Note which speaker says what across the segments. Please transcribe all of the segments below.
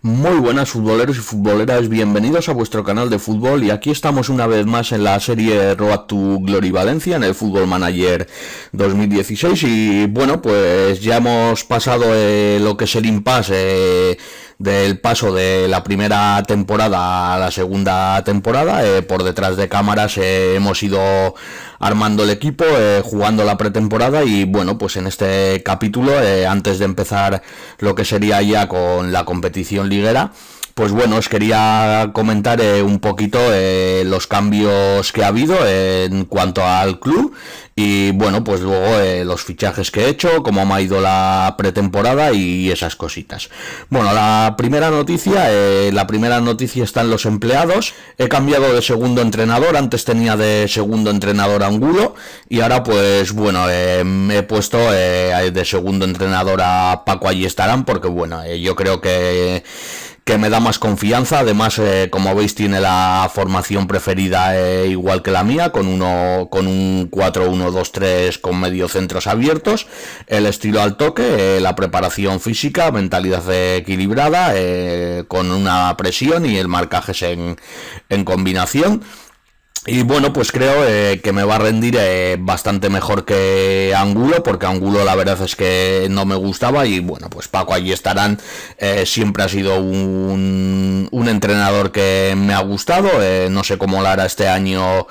Speaker 1: Muy buenas futboleros y futboleras, bienvenidos a vuestro canal de fútbol y aquí estamos una vez más en la serie Road to Glory Valencia en el Fútbol Manager 2016 y bueno pues ya hemos pasado eh, lo que es el impasse eh, del paso de la primera temporada a la segunda temporada. Eh, por detrás de cámaras eh, hemos ido armando el equipo, eh, jugando la pretemporada y bueno, pues en este capítulo, antes de empezar lo que sería ya con la competición liguera, pues bueno, os quería comentar un poquito los cambios que ha habido en cuanto al club, y bueno, pues luego eh, los fichajes que he hecho, cómo me ha ido la pretemporada y esas cositas. Bueno, la primera noticia, eh, la primera noticia están los empleados. He cambiado de segundo entrenador, antes tenía de segundo entrenador a Angulo y ahora pues bueno, eh, me he puesto de segundo entrenador a Paco Allí estarán porque bueno, yo creo que que me da más confianza. Además, eh, como veis, tiene la formación preferida eh, igual que la mía, con, uno, con un 4-1-2-3 con medio centros abiertos. El estilo al toque, eh, la preparación física, mentalidad equilibrada, con una presión y el marcaje en, en combinación. Y bueno, pues creo eh, que me va a rendir eh, bastante mejor que Angulo, porque Angulo la verdad es que no me gustaba y bueno, pues Paco allí estarán. Eh, siempre ha sido un, un, entrenador que me ha gustado. no sé cómo lo hará este año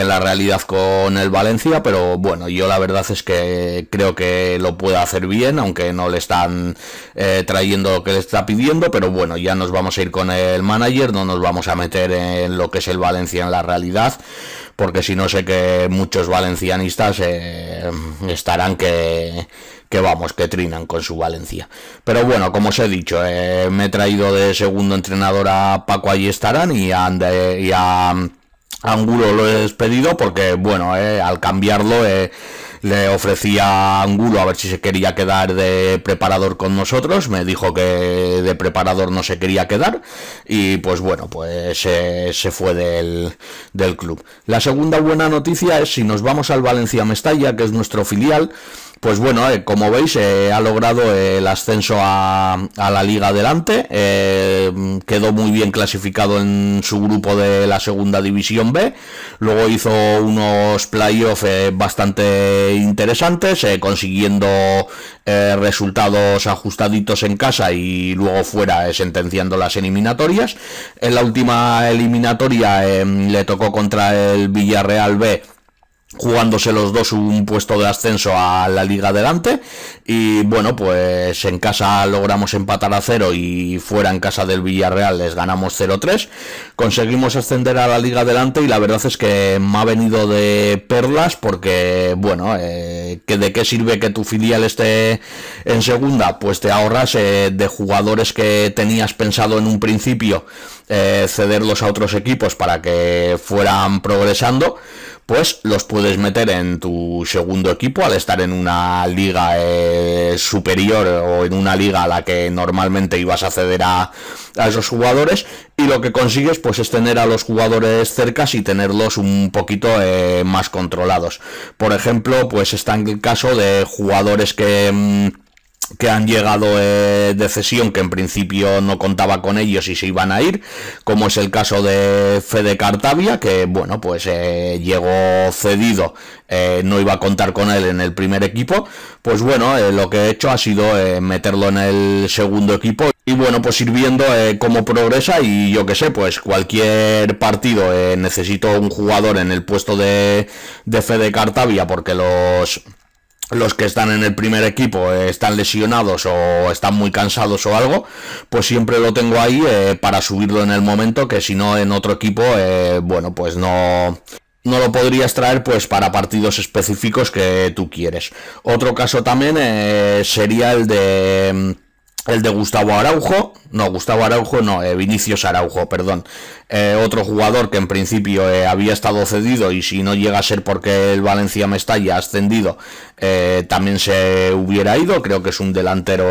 Speaker 1: en la realidad con el Valencia, pero bueno, yo la verdad es que creo que lo puede hacer bien, aunque no le están eh, trayendo lo que le está pidiendo, pero bueno, ya nos vamos a ir con el manager, no nos vamos a meter en lo que es el Valencia en la realidad, porque si no sé que muchos valencianistas eh, estarán que, vamos, que trinan con su Valencia. Pero bueno, como os he dicho, eh, me he traído de segundo entrenador a Paco Allí estarán y a, y a Angulo lo he despedido porque, bueno, eh, al cambiarlo eh, le ofrecía a Angulo a ver si se quería quedar de preparador con nosotros. Me dijo que de preparador no se quería quedar y, pues bueno, pues se fue del, del club. La segunda buena noticia es si nos vamos al Valencia Mestalla, que es nuestro filial. Pues bueno, eh, como veis, eh, ha logrado eh, el ascenso a, la liga adelante, quedó muy bien clasificado en su grupo de la segunda división B, luego hizo unos playoffs bastante interesantes, consiguiendo resultados ajustaditos en casa y luego fuera sentenciando las eliminatorias. En la última eliminatoria le tocó contra el Villarreal B jugándose los dos un puesto de ascenso a la liga adelante y bueno pues en casa logramos empatar a cero y fuera en casa del Villarreal les ganamos 0-3 conseguimos ascender a la liga adelante y la verdad es que me ha venido de perlas porque bueno eh, de qué sirve que tu filial esté en segunda pues te ahorras eh, de jugadores que tenías pensado en un principio eh, cederlos a otros equipos para que fueran progresando pues los puedes meter en tu segundo equipo al estar en una liga eh, superior o en una liga a la que normalmente ibas a acceder a, esos jugadores y lo que consigues pues es tener a los jugadores cercas y tenerlos un poquito eh, más controlados. Por ejemplo, pues está en el caso de jugadores que... Mm, que han llegado eh, de cesión que en principio no contaba con ellos y se iban a ir, como es el caso de Fede Cartavia, que bueno, pues eh, llegó cedido, eh, no iba a contar con él en el primer equipo, pues bueno, lo que he hecho ha sido meterlo en el segundo equipo y bueno, pues ir viendo cómo progresa y yo que sé, pues cualquier partido necesito un jugador en el puesto de, de Fede Cartavia porque los los que están en el primer equipo eh, están lesionados o están muy cansados o algo, pues siempre lo tengo ahí eh, para subirlo en el momento, que si no en otro equipo, eh, bueno, pues no, no lo podrías traer pues para partidos específicos que tú quieres. Otro caso también sería el de, el de Gustavo Araujo, no, Gustavo Araujo, no, eh, Vinicius Araujo, perdón. Eh, otro jugador que en principio eh, había estado cedido y si no llega a ser porque el Valencia está ya ascendido, también se hubiera ido. Creo que es un delantero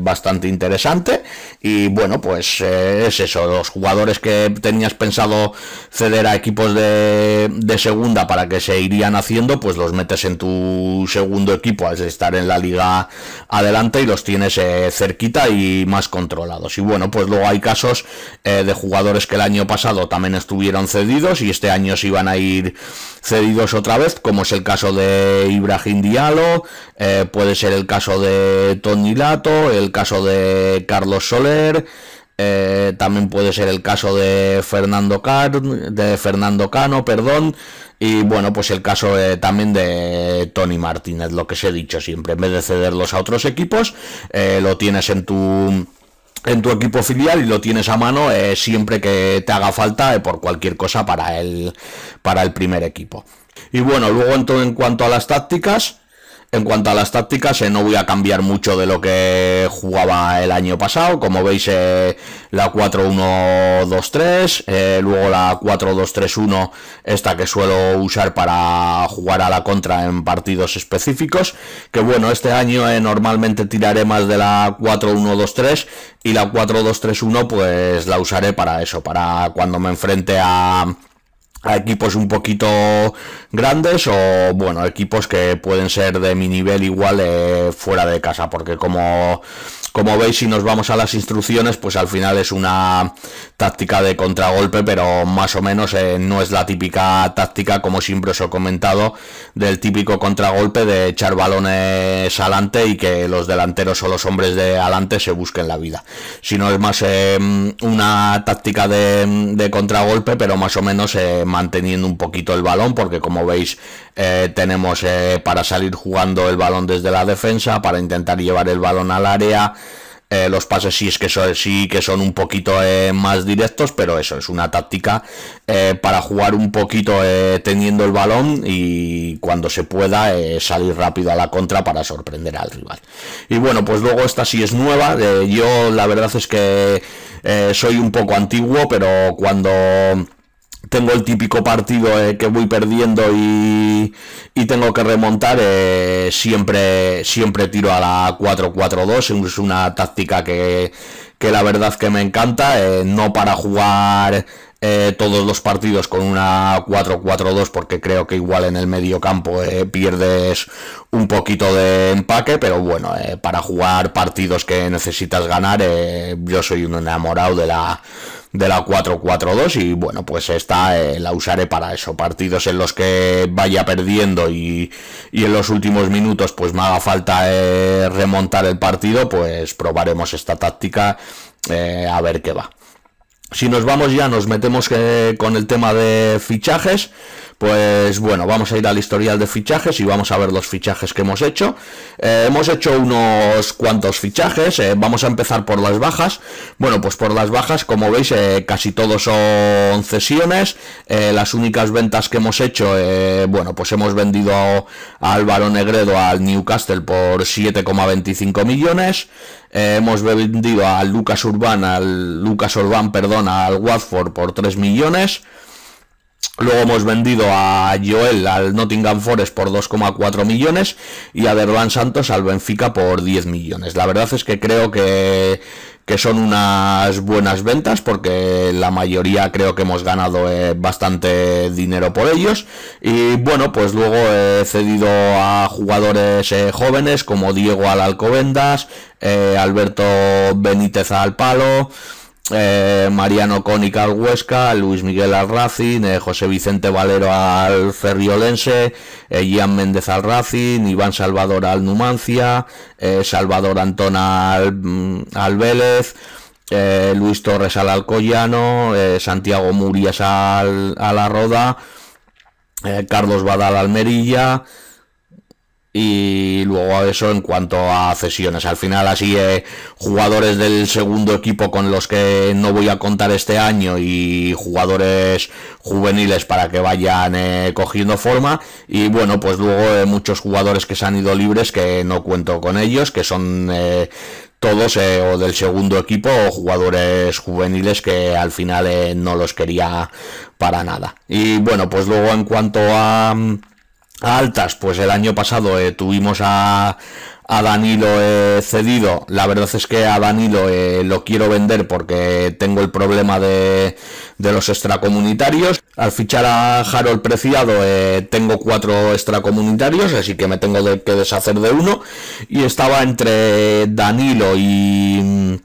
Speaker 1: bastante interesante. Y bueno, pues es eso, los jugadores que tenías pensado ceder a equipos de, de segunda para que se irían haciendo, pues los metes en tu segundo equipo al estar en la liga adelante y los tienes cerquita y más controlados. Y bueno, pues luego hay casos eh, de jugadores que el año pasado también estuvieron cedidos y este año se iban a ir cedidos otra vez, como es el caso de Ibrahim Diallo, eh, puede ser el caso de Tony Lato, el caso de Carlos Soler. Eh, también puede ser el caso de Fernando, Cano, perdón, y bueno, pues el caso también de Tony Martínez, lo que os he dicho siempre, en vez de cederlos a otros equipos, lo tienes en tu en tu equipo filial y lo tienes a mano eh, siempre que te haga falta eh, por cualquier cosa para el, para el primer equipo. Y bueno, luego en cuanto a las tácticas, en cuanto a las tácticas, eh, no voy a cambiar mucho de lo que jugaba el año pasado. Como veis, eh, la 4-1-2-3, eh, luego la 4-2-3-1, esta que suelo usar para jugar a la contra en partidos específicos. Que bueno, este año normalmente tiraré más de la 4-1-2-3 y la 4-2-3-1 pues la usaré para eso, para cuando me enfrente a equipos un poquito grandes o bueno equipos que pueden ser de mi nivel igual eh, fuera de casa porque como como veis, si nos vamos a las instrucciones, pues al final es una táctica de contragolpe, pero más o menos eh, no es la típica táctica, como siempre os he comentado, del típico contragolpe de echar balones alante y que los delanteros o los hombres de adelante se busquen la vida. Sino es más eh, una táctica de, contragolpe, pero más o menos eh, manteniendo un poquito el balón, porque como veis, eh, tenemos eh, para salir jugando el balón desde la defensa, para intentar llevar el balón al área. Eh, los pases sí, es que son, sí que son un poquito más directos, pero eso es una táctica para jugar un poquito teniendo el balón y cuando se pueda salir rápido a la contra para sorprender al rival. Y bueno, pues luego esta sí es nueva. yo la verdad es que soy un poco antiguo, pero cuando tengo el típico partido eh, que voy perdiendo y, tengo que remontar, eh, siempre, siempre tiro a la 4-4-2. Es una táctica que, la verdad que me encanta. Eh, no para jugar eh, todos los partidos con una 4-4-2 porque creo que igual en el medio campo eh, pierdes un poquito de empaque, pero bueno, eh, para jugar partidos que necesitas ganar, yo soy un enamorado de la de la 4-4-2 y bueno, pues esta la usaré para eso, partidos en los que vaya perdiendo y, y en los últimos minutos pues me haga falta remontar el partido, pues probaremos esta táctica a ver qué va. Si nos vamos ya, nos metemos eh, con el tema de fichajes. Pues bueno, vamos a ir al historial de fichajes y vamos a ver los fichajes que hemos hecho. Eh, hemos hecho unos cuantos fichajes, eh, vamos a empezar por las bajas. Bueno, pues por las bajas, como veis, eh, casi todos son cesiones. las únicas ventas que hemos hecho, bueno, pues hemos vendido a Álvaro Negredo al Newcastle por 7,25 millones. hemos vendido a Lucas Urbán, al Lucas Orbán, perdón, al Watford por 3 millones. Luego hemos vendido a Joel al Nottingham Forest por 2,4 millones y a Derban Santos al Benfica por 10 millones. La verdad es que creo que, que son unas buenas ventas porque la mayoría creo que hemos ganado eh, bastante dinero por ellos. Y bueno, pues luego he cedido a jugadores eh, jóvenes como Diego al Alcobendas, eh, Alberto Benítez al Palo. Eh, Mariano Cónica al Huesca, Luis Miguel al Racing, eh, José Vicente Valero al Ferriolense, eh, Méndez al Racing, Iván Salvador al Numancia, Salvador Antón al, Vélez, mm, Luis Torres al Alcoyano, Santiago Murias al, a la Roda, Carlos Badal al Merilla, y luego eso en cuanto a cesiones. Al final así jugadores del segundo equipo con los que no voy a contar este año y jugadores juveniles para que vayan eh, cogiendo forma. Y bueno, pues luego muchos jugadores que se han ido libres que no cuento con ellos, que son eh, todos eh, o del segundo equipo o jugadores juveniles que al final no los quería para nada. Y bueno, pues luego en cuanto a, altas, pues el año pasado eh, tuvimos a, Danilo eh, cedido. La verdad es que a Danilo eh, lo quiero vender porque tengo el problema de, los extracomunitarios. Al fichar a Harold Preciado tengo cuatro extracomunitarios, así que me tengo que deshacer de uno. Y estaba entre Danilo y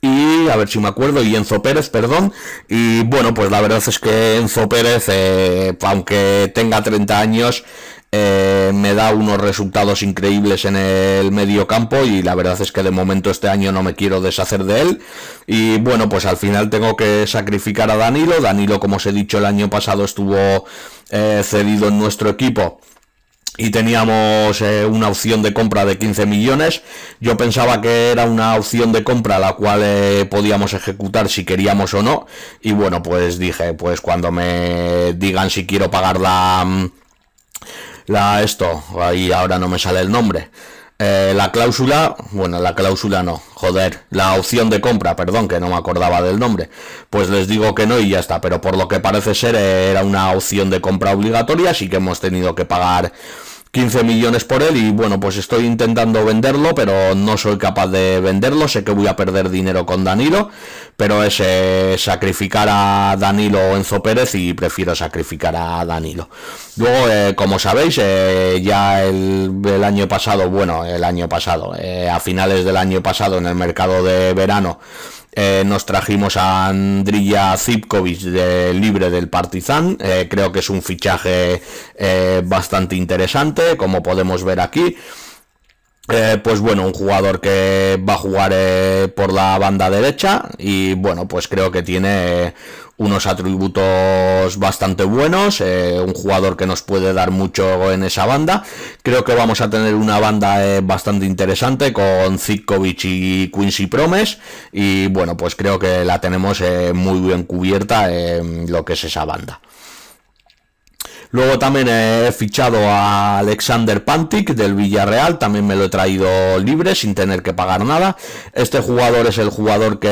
Speaker 1: y a ver si me acuerdo, y Enzo Pérez, perdón. Y bueno, pues la verdad es que Enzo Pérez, eh, aunque tenga 30 años, eh, me da unos resultados increíbles en el medio campo y la verdad es que de momento este año no me quiero deshacer de él. Y bueno, pues al final tengo que sacrificar a Danilo. Danilo, como os he dicho, el año pasado estuvo eh, cedido en nuestro equipo y teníamos eh, una opción de compra de 15 millones. Yo pensaba que era una opción de compra la cual eh, podíamos ejecutar si queríamos o no. Y bueno, pues dije, pues cuando me digan si quiero pagar la... Mm, la esto, ahí ahora no me sale el nombre. Eh, la cláusula, bueno, la cláusula no, joder, la opción de compra, perdón, que no me acordaba del nombre, pues les digo que no y ya está, pero por lo que parece ser era una opción de compra obligatoria, así que hemos tenido que pagar 15 millones por él y bueno, pues estoy intentando venderlo, pero no soy capaz de venderlo, sé que voy a perder dinero con Danilo, pero es eh, sacrificar a Danilo Enzo Pérez y prefiero sacrificar a Danilo. Luego, eh, como sabéis, eh, ya el, año pasado, bueno, el año pasado, a finales del año pasado en el mercado de verano, eh, nos trajimos a Andrija Zipkovic, de libre del Partizan. Eh, creo que es un fichaje eh, bastante interesante, como podemos ver aquí. Eh, pues bueno, un jugador que va a jugar eh, por la banda derecha y bueno, pues creo que tiene unos atributos bastante buenos, eh, un jugador que nos puede dar mucho en esa banda. Creo que vamos a tener una banda bastante interesante con Zikovic y Quincy Promes y bueno, pues creo que la tenemos muy bien cubierta en lo que es esa banda. Luego también he fichado a Alexander Pantic del Villarreal, también me lo he traído libre sin tener que pagar nada. Este jugador es el jugador que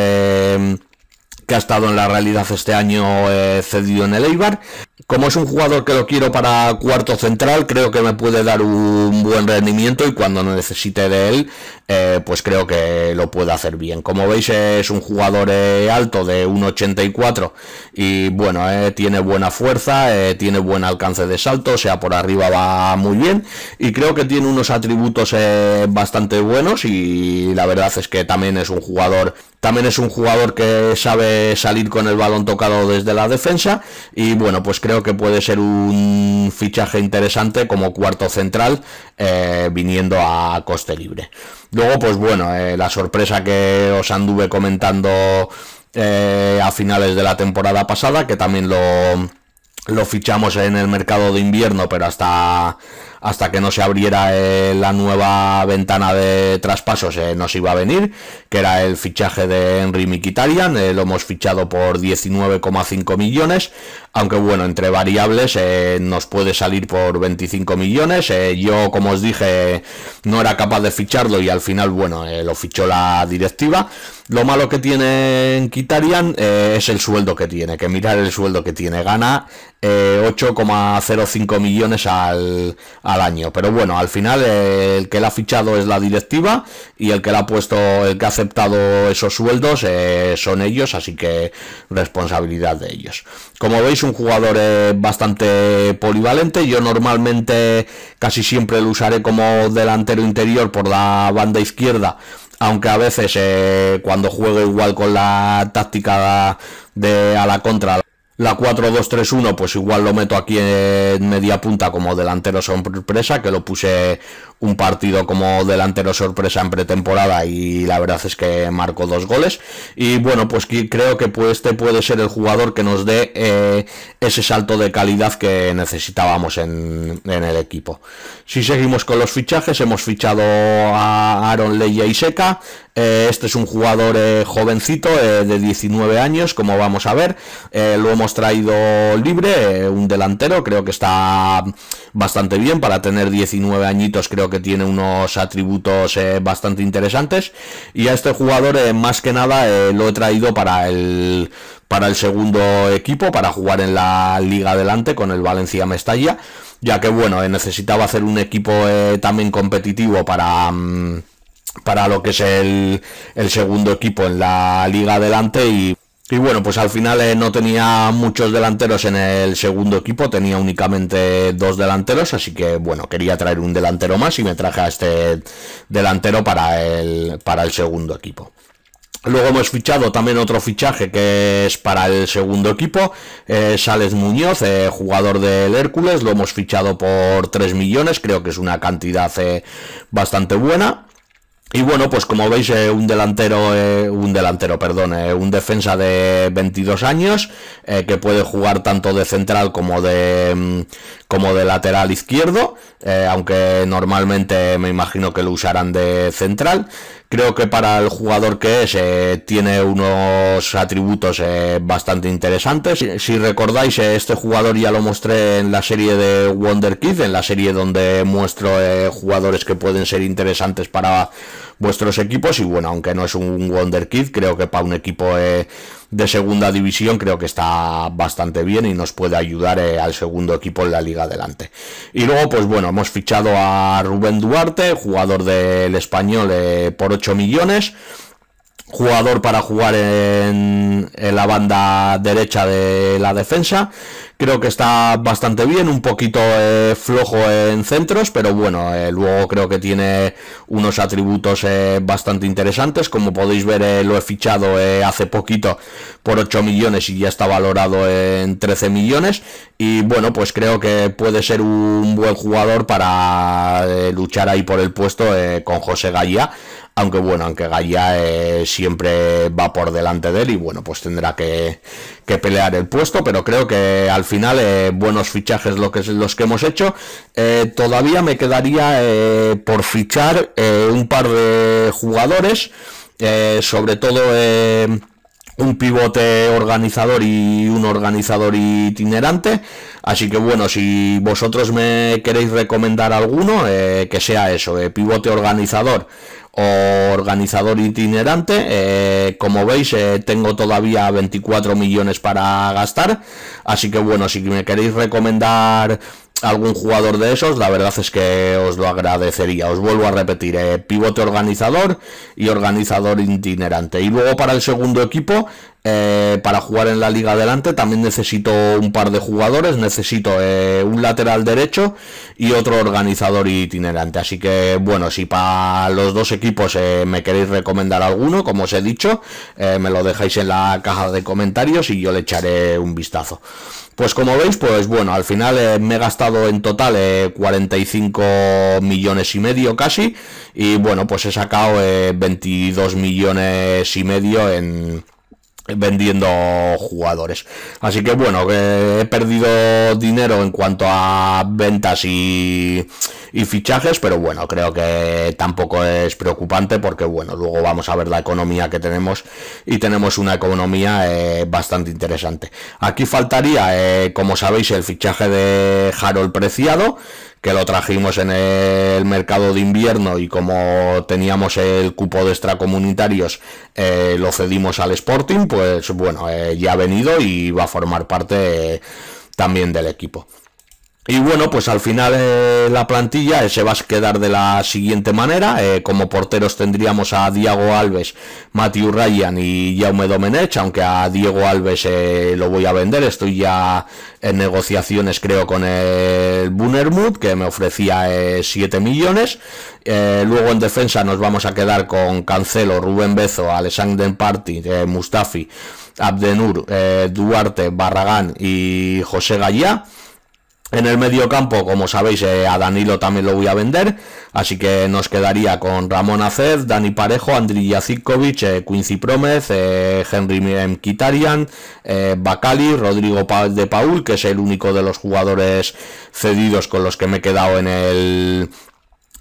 Speaker 1: ha estado en la realidad este año eh, cedido en el Eibar como es un jugador que lo quiero para cuarto central, creo que me puede dar un buen rendimiento y cuando necesite de él, eh, pues creo que lo puede hacer bien. Como veis, es un jugador eh, alto de 1,84 y bueno, eh, tiene buena fuerza, tiene buen alcance de salto, o sea, por arriba va muy bien y creo que tiene unos atributos bastante buenos y la verdad es que también es un jugador también es un jugador que sabe salir con el balón tocado desde la defensa y bueno, pues creo que puede ser un fichaje interesante como cuarto central eh, viniendo a coste libre. Luego, pues bueno, eh, la sorpresa que os anduve comentando eh, a finales de la temporada pasada, que también lo, lo fichamos en el mercado de invierno, pero hasta hasta que no se abriera eh, la nueva ventana de traspasos eh, nos iba a venir, que era el fichaje de Henry Mikitarian, eh, lo hemos fichado por 19,5 millones, aunque bueno, entre variables nos puede salir por 25 millones, yo como os dije no era capaz de ficharlo y al final bueno, lo fichó la directiva, lo malo que tiene Kitarian es el sueldo que tiene, que mirar el sueldo que tiene. Gana 8,05 millones al año. Pero bueno, al final eh, el que la ha fichado es la directiva y el que la ha puesto, el que ha aceptado esos sueldos eh, son ellos, así que responsabilidad de ellos. Como veis, un jugador eh, bastante polivalente. Yo normalmente casi siempre lo usaré como delantero interior por la banda izquierda aunque a veces cuando juego igual con la táctica de a la contra la 4-2-3-1, pues igual lo meto aquí en media punta como delantero sorpresa, que lo puse un partido como delantero sorpresa en pretemporada y la verdad es que marcó dos goles. Y bueno, pues creo que este puede ser el jugador que nos dé eh, ese salto de calidad que necesitábamos en, el equipo. Si seguimos con los fichajes, hemos fichado a Aaron Leia y Seca. Eh, este es un jugador eh, jovencito de 19 años, como vamos a ver. lo hemos traído libre, un delantero, creo que está bastante bien para tener 19 añitos, creo que tiene unos atributos eh, bastante interesantes. Y a este jugador, eh, más que nada, eh, lo he traído para el, para el segundo equipo, para jugar en la liga adelante con el Valencia Mestalla. Ya que, bueno, necesitaba hacer un equipo también competitivo para... Mm, para lo que es el, el segundo equipo en la liga adelante y y bueno, pues al final eh, no tenía muchos delanteros en el segundo equipo, tenía únicamente dos delanteros, así que bueno, quería traer un delantero más y me traje a este delantero para el, para el segundo equipo. Luego hemos fichado también otro fichaje que es para el segundo equipo, eh, Sales Muñoz, eh, jugador del Hércules, lo hemos fichado por 3 millones, creo que es una cantidad bastante buena. Y bueno, pues como veis, eh, un delantero, eh, un delantero, perdón, eh, un defensa de 22 años que puede jugar tanto de central como de, mm, como de lateral izquierdo, aunque normalmente me imagino que lo usarán de central. Creo que para el jugador que es eh, tiene unos atributos eh, bastante interesantes. Si, recordáis, eh, este jugador ya lo mostré en la serie de Wonder Kid, en la serie donde muestro jugadores que pueden ser interesantes para vuestros equipos. Y bueno, aunque no es un Wonder Kid, creo que para un equipo de segunda división creo que está bastante bien y nos puede ayudar eh, al segundo equipo en la liga adelante. Y luego, pues bueno, hemos fichado a Rubén Duarte, jugador del español eh, por 8 millones jugador para jugar en, la banda derecha de la defensa Creo que está bastante bien, un poquito eh, flojo en centros, pero bueno, eh, luego creo que tiene unos atributos eh, bastante interesantes. Como podéis ver, lo he fichado hace poquito por 8 millones y ya está valorado en 13 millones. Y bueno, pues creo que puede ser un buen jugador para luchar ahí por el puesto con José Gallía. Aunque bueno, aunque Gaia eh, siempre va por delante de él y bueno, pues tendrá que, pelear el puesto, pero creo que al final eh, buenos fichajes que, los que hemos hecho. Eh, todavía me quedaría por fichar un par de jugadores, sobre todo un pivote organizador y un organizador itinerante. Así que bueno, si vosotros me queréis recomendar alguno, eh, que sea eso, eh, pivote organizador o organizador itinerante. Eh, como veis, tengo todavía 24 millones para gastar. Así que bueno, si me queréis recomendar algún jugador de esos, la verdad es que os lo agradecería. Os vuelvo a repetir, pivote organizador y organizador itinerante. Y luego para el segundo equipo, eh, para jugar en la liga adelante también necesito un par de jugadores, necesito eh, un lateral derecho y otro organizador itinerante. Así que bueno, si para los dos equipos eh, me queréis recomendar alguno, como os he dicho, me lo dejáis en la caja de comentarios y yo le echaré un vistazo. Pues como veis, pues bueno, al final me he gastado en total 45 millones y medio casi y bueno, pues he sacado 22 millones y medio en, vendiendo jugadores así que bueno he perdido dinero en cuanto a ventas y, fichajes pero bueno creo que tampoco es preocupante porque bueno luego vamos a ver la economía que tenemos y tenemos una economía eh, bastante interesante aquí faltaría eh, como sabéis el fichaje de Harold Preciado que lo trajimos en el mercado de invierno y como teníamos el cupo de extracomunitarios, eh, lo cedimos al Sporting, pues bueno, eh, ya ha venido y va a formar parte eh, también del equipo. Y bueno, pues al final eh, la plantilla eh, se va a quedar de la siguiente manera. Eh, como porteros tendríamos a Diego Alves, Matthew Ryan y Jaume Domenech, aunque a Diego Alves lo voy a vender. Estoy ya en negociaciones, creo, con el Bunermut, que me ofrecía 7 millones. luego en defensa nos vamos a quedar con Cancelo, Rubén Bezo, Alexandre Party, Mustafi, Abdenur, Duarte, Barragán y José Gallá. En el mediocampo, como sabéis, eh, a Danilo también lo voy a vender, así que nos quedaría con Ramón Acez, Dani Parejo, Andriy Jacikovic, eh, Quincy Promez, eh, Henry Henry Kitarian, Bacali, Rodrigo de Paul, que es el único de los jugadores cedidos con los que me he quedado en el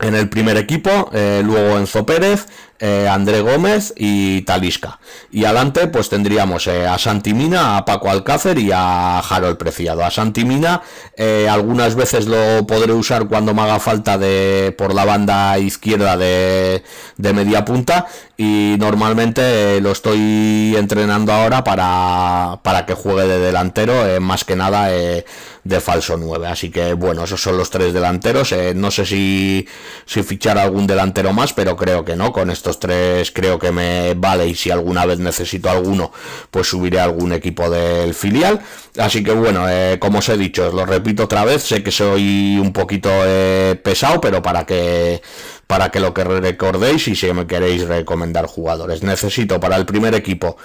Speaker 1: en el primer equipo, luego Enzo Pérez, eh, André Gómez y Talisca. Y adelante, pues tendríamos eh, a a Santimina, a Paco Alcácer y a Harold Preciado. A Santimina, Mina eh, algunas veces lo podré usar cuando me haga falta de por la banda izquierda de, de media punta y normalmente lo estoy entrenando ahora para, para que juegue de delantero, eh, más que nada eh, de falso 9. Así que bueno, esos son los tres delanteros. Eh, no sé si, si fichar algún delantero más, pero creo que no. Con estos tres creo que me vale y si alguna vez necesito alguno, pues subiré algún equipo del filial. Así que bueno, eh, como os he dicho, os lo repito otra vez, sé que soy un poquito eh, pesado, pero para que para que lo que recordéis y si me queréis recomendar jugadores. Necesito para el primer equipo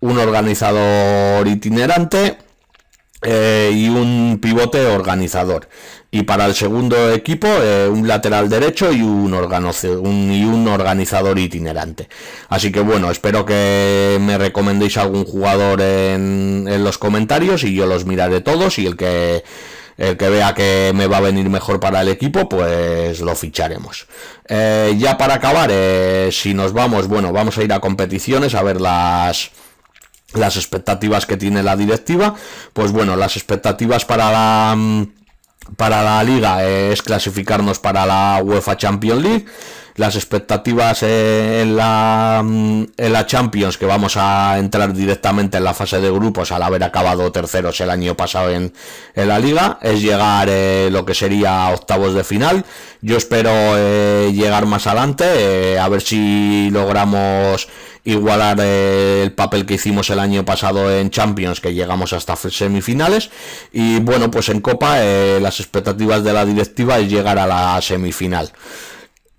Speaker 1: un organizador itinerante, eh, y un pivote organizador. Y para el segundo equipo, eh, un lateral derecho y un, y un organizador itinerante. Así que bueno, espero que me recomendéis algún jugador en, los comentarios y yo los miraré todos y el que, el que vea que me va a venir mejor para el equipo, pues lo ficharemos. Eh, ya para acabar, si nos vamos, bueno, vamos a ir a competiciones a ver las las expectativas que tiene la directiva. Pues bueno, las expectativas para la mm, para la liga eh, es clasificarnos para la UEFA Champions League las expectativas mm, en la, Champions, que vamos a entrar directamente en la fase de grupos al haber acabado terceros el año pasado en, la liga, es llegar eh, lo que sería octavos de final. Yo espero eh, llegar más adelante, eh, a ver si logramos igualar el papel que hicimos el año pasado en Champions, que llegamos hasta semifinales. Y bueno, pues en Copa las expectativas de la directiva es llegar a la semifinal.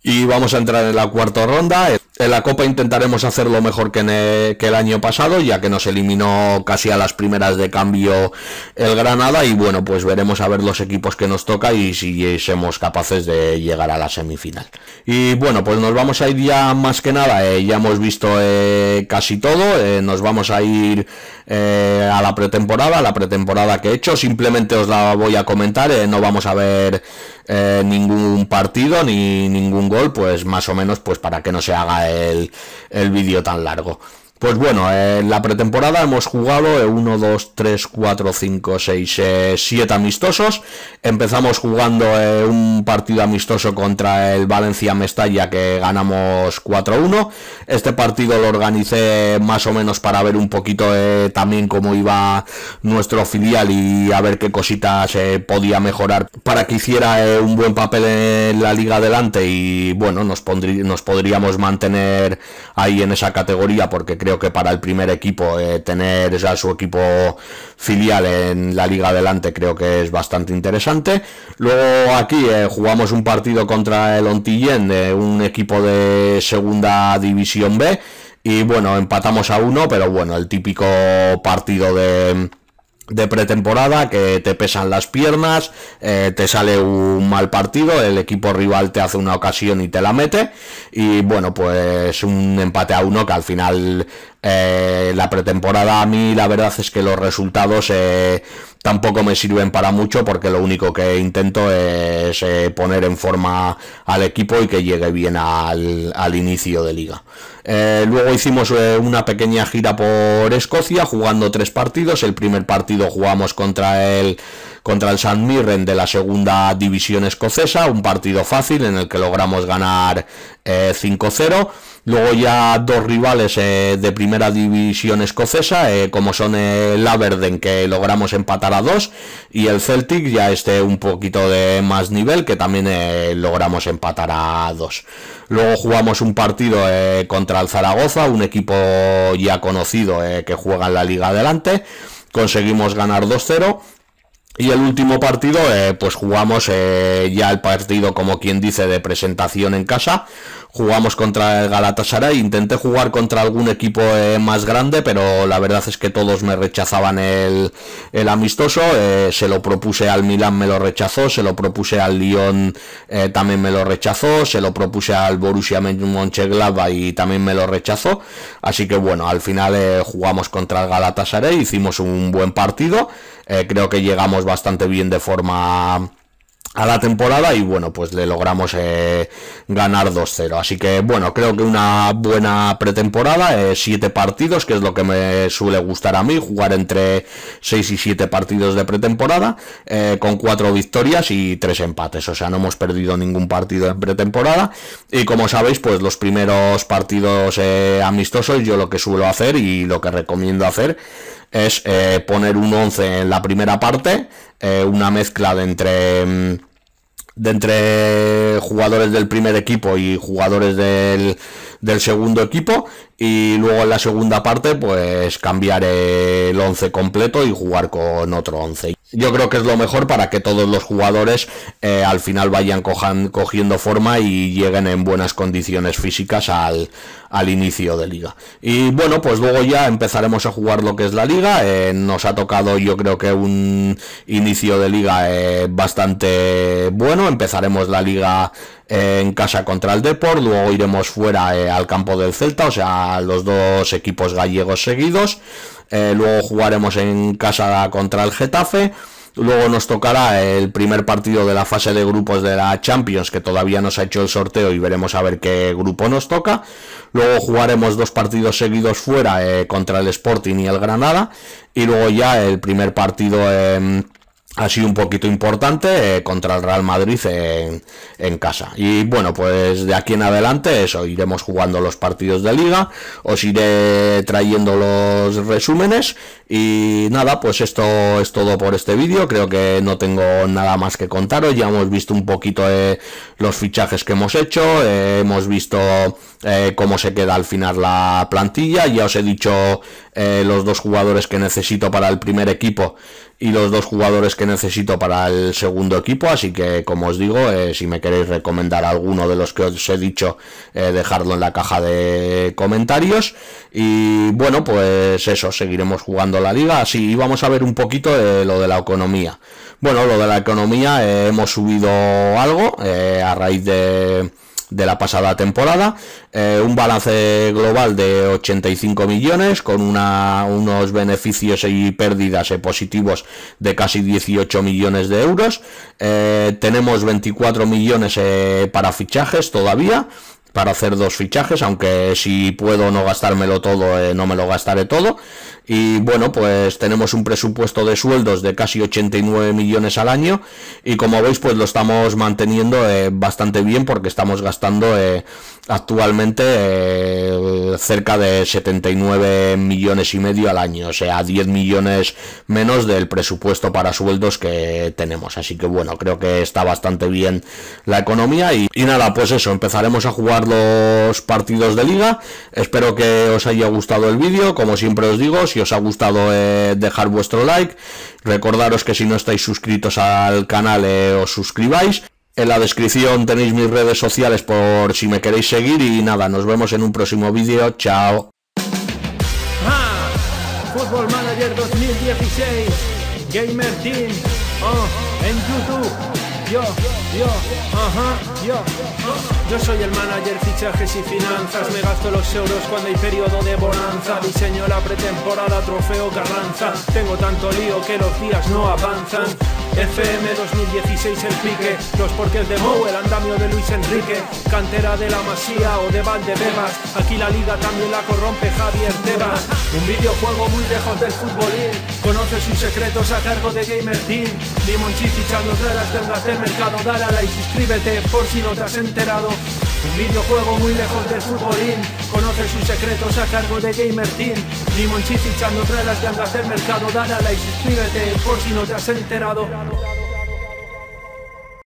Speaker 1: Y vamos a entrar en la cuarta ronda. En la Copa intentaremos hacerlo mejor eh, que, el, año pasado, ya que nos eliminó casi a las primeras de cambio el Granada. Y bueno, pues veremos a ver los equipos que nos toca y si somos capaces de llegar a la semifinal. Y bueno, pues nos vamos a ir ya más que nada. Eh, ya hemos visto eh, casi todo. nos vamos a ir a la pretemporada, la pretemporada que he hecho. Simplemente os la voy a comentar. no vamos a ver eh, ningún partido ni ningún gol, pues más o menos pues para que no se haga el, el vídeo tan largo. Pues bueno, en la pretemporada hemos jugado 1, 2, 3, 4, 5, 6, 7 amistosos. Empezamos jugando eh, un partido amistoso contra el Valencia Mestalla que ganamos 4-1. Este partido lo organicé más o menos para ver un poquito eh, también cómo iba nuestro filial y a ver qué cositas se eh, podía mejorar para que hiciera un buen papel en la liga adelante y bueno, nos, nos podríamos mantener ahí en esa categoría porque creo creo que para el primer equipo eh, tener ya su equipo filial en la liga adelante creo que es bastante interesante. Luego aquí eh, jugamos un partido contra el Ontillen, eh, un equipo de segunda división B. Y bueno, empatamos a uno, pero bueno, el típico partido de de pretemporada que te pesan las piernas, eh, te sale un mal partido, el equipo rival te hace una ocasión y te la mete y bueno pues un empate a uno que al final eh, la pretemporada a mí la verdad es que los resultados eh, tampoco me sirven para mucho porque lo único que intento es eh, poner en forma al equipo y que llegue bien al, inicio de liga. luego hicimos una pequeña gira por Escocia jugando tres partidos. El primer partido jugamos contra el contra el St. Mirren de la segunda división escocesa, un partido fácil en el que logramos ganar 5-0. Luego ya dos rivales eh, de primera división escocesa, eh, como son el Aberdeen, que logramos empatar a dos, y el Celtic, ya este un poquito de más nivel, que también eh, logramos empatar a dos. Luego jugamos un partido contra el Zaragoza, un equipo ya conocido que juega en la liga adelante. Conseguimos ganar 2-0 y el último partido, pues jugamos ya el partido, como quien dice, de presentación en casa jugamos contra el Galatasaray, intenté jugar contra algún equipo eh, más grande, pero la verdad es que todos me rechazaban el, el amistoso, eh, se lo propuse al Milan, me lo rechazó, se lo propuse al Lyon, eh, también me lo rechazó, se lo propuse al Borussia Mönchengladbach y también me lo rechazó, así que bueno, al final jugamos contra el Galatasaray, hicimos un buen partido, creo que llegamos bastante bien de forma a la temporada y bueno, pues le logramos eh, ganar 2-0. Así que bueno, creo que una buena pretemporada, 7 eh, partidos, que es lo que me suele gustar a mí, jugar entre 6 y 7 partidos de pretemporada, eh, con 4 victorias y 3 empates. O sea, no hemos perdido ningún partido en pretemporada. Y como sabéis, pues los primeros partidos amistosos, yo lo que suelo hacer y lo que recomiendo hacer es poner un 11 en la primera parte eh, una mezcla de entre mm, de entre jugadores del primer equipo y jugadores del, del, segundo equipo y luego en la segunda parte pues cambiar el 11 completo y jugar con otro 11 yo creo que es lo mejor para que todos los jugadores eh, al final vayan cogiendo forma y lleguen en buenas condiciones físicas al, inicio de liga. Y bueno, pues luego ya empezaremos a jugar lo que es la liga. Eh, nos ha tocado yo creo que un inicio de liga eh, bastante bueno. Empezaremos la liga en casa contra el Deport, luego iremos fuera al campo del Celta, o sea, los dos equipos gallegos seguidos. Eh, luego jugaremos en casa contra el Getafe. Luego nos tocará el primer partido de la fase de grupos de la Champions, que todavía nos ha hecho el sorteo y veremos a ver qué grupo nos toca. Luego jugaremos dos partidos seguidos fuera eh, contra el Sporting y el Granada. Y luego ya el primer partido... en ha sido un poquito importante eh, contra el Real Madrid en, casa. Y bueno, pues de aquí en adelante eso, iremos jugando los partidos de liga, os iré trayendo los resúmenes y nada, pues esto es todo por este vídeo, creo que no tengo nada más que contaros, ya hemos visto un poquito eh, los fichajes que hemos hecho, eh, hemos visto cómo se queda al final la plantilla, ya os he dicho los dos jugadores que necesito para el primer equipo y los dos jugadores que necesito para el segundo equipo. Así que, como os digo, eh, si me queréis recomendar alguno de los que os he dicho, eh, dejarlo dejadlo en la caja de comentarios. Y bueno, pues eso, seguiremos jugando la liga. Así, y vamos a ver un poquito eh, lo de la economía. Bueno, lo de la economía, hemos subido algo a raíz de de la pasada temporada, eh, un balance global de 85 millones con una, unos beneficios y pérdidas positivos de casi 18 millones de euros, eh, tenemos 24 millones eh, para fichajes todavía, para hacer dos fichajes, aunque si puedo no gastármelo todo, eh, no me lo gastaré todo. Y bueno, pues tenemos un presupuesto de sueldos de casi 89 millones al año y como veis, pues lo estamos manteniendo eh, bastante bien porque estamos gastando eh, actualmente cerca de 79 millones y medio al año, o sea, 10 millones menos del presupuesto para sueldos que tenemos. Así que bueno, creo que está bastante bien la economía y nada, pues eso, empezaremos a jugar los partidos de liga. Espero que os haya gustado el vídeo. Como siempre os digo, si os ha gustado eh, dejar vuestro like. Recordaros que si no estáis suscritos al canal eh, os suscribáis. En la descripción tenéis mis redes sociales por si me queréis seguir. Y nada, nos vemos en un próximo vídeo. Chao. Ah, oh, en YouTube yo, yo, ajá, yo. Yo soy el manager, fichajes y finanzas. Me gasto los euros cuando hay periodo de bonanza. Diseño la pretemporada, trofeo Carranza. Tengo tanto lío que los días no avanzan. FM 2016 el pique, los porques de Mou, el andamio de Luis Enrique, cantera de la Masía o de Valdebebas, aquí la liga también la corrompe Javier Tebas, un videojuego muy lejos del futbolín, conoce sus secretos a cargo de Gamer Team, Limon Chichichan de andas del mercado, dale a like, suscríbete por si no te has enterado, un videojuego muy lejos del futbolín, conoce sus secretos a cargo de Gamer Team, Limon Chichichan de andas del mercado, dale a like, suscríbete por si no te has enterado. l u